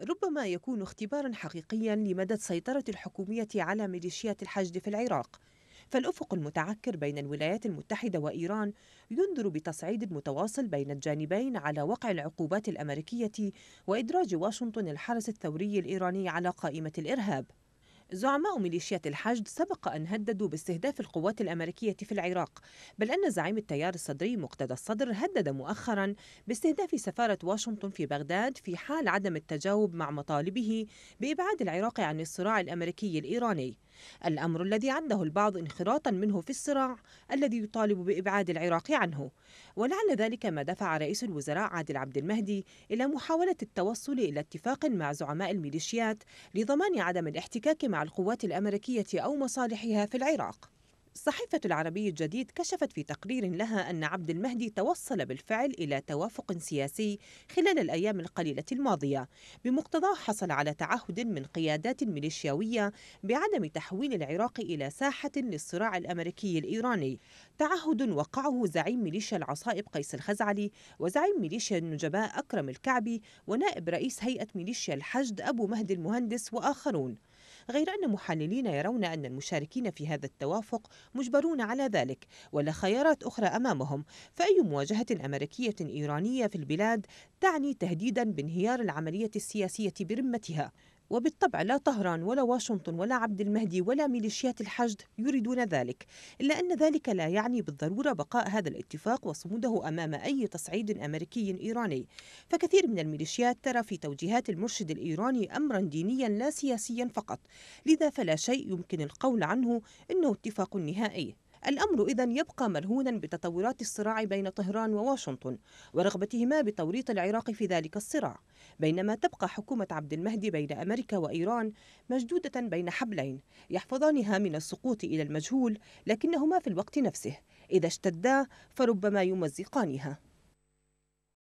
ربما يكون اختبارا حقيقيا لمدى السيطرة الحكومية على ميليشيات الحشد في العراق فالأفق المتعكر بين الولايات المتحدة وإيران ينذر بتصعيد متواصل بين الجانبين على وقع العقوبات الأمريكية وإدراج واشنطن الحرس الثوري الإيراني على قائمة الإرهاب زعماء ميليشيات الحشد سبق أن هددوا باستهداف القوات الأمريكية في العراق بل أن زعيم التيار الصدري مقتدى الصدر هدد مؤخرا باستهداف سفارة واشنطن في بغداد في حال عدم التجاوب مع مطالبه بإبعاد العراق عن الصراع الأمريكي الإيراني الأمر الذي عده البعض انخراطا منه في الصراع الذي يطالب بإبعاد العراق عنه ولعل ذلك ما دفع رئيس الوزراء عادل عبد المهدي إلى محاولة التوصل إلى اتفاق مع زعماء الميليشيات لضمان عدم الاحتكاك مع القوات الأمريكية أو مصالحها في العراق صحيفة العربي الجديد كشفت في تقرير لها أن عبد المهدي توصل بالفعل إلى توافق سياسي خلال الأيام القليلة الماضية بمقتضاه حصل على تعهد من قيادات ميليشياوية بعدم تحويل العراق إلى ساحة للصراع الأمريكي الإيراني تعهد وقعه زعيم ميليشيا العصائب قيس الخزعلي وزعيم ميليشيا النجباء أكرم الكعبي ونائب رئيس هيئة ميليشيا الحشد أبو مهدي المهندس وآخرون غير أن محللين يرون أن المشاركين في هذا التوافق مجبرون على ذلك ولا خيارات أخرى أمامهم فأي مواجهة أمريكية إيرانية في البلاد تعني تهديدا بانهيار العملية السياسية برمتها وبالطبع لا طهران ولا واشنطن ولا عبد المهدي ولا ميليشيات الحشد يريدون ذلك إلا أن ذلك لا يعني بالضرورة بقاء هذا الاتفاق وصموده أمام أي تصعيد أمريكي إيراني فكثير من الميليشيات ترى في توجيهات المرشد الإيراني أمرا دينيا لا سياسيا فقط لذا فلا شيء يمكن القول عنه إنه اتفاق نهائي الأمر إذا يبقى مرهونا بتطورات الصراع بين طهران وواشنطن ورغبتهما بتوريط العراق في ذلك الصراع بينما تبقى حكومة عبد المهدي بين أمريكا وإيران مشدودة بين حبلين يحفظانها من السقوط إلى المجهول لكنهما في الوقت نفسه إذا اشتدا فربما يمزقانها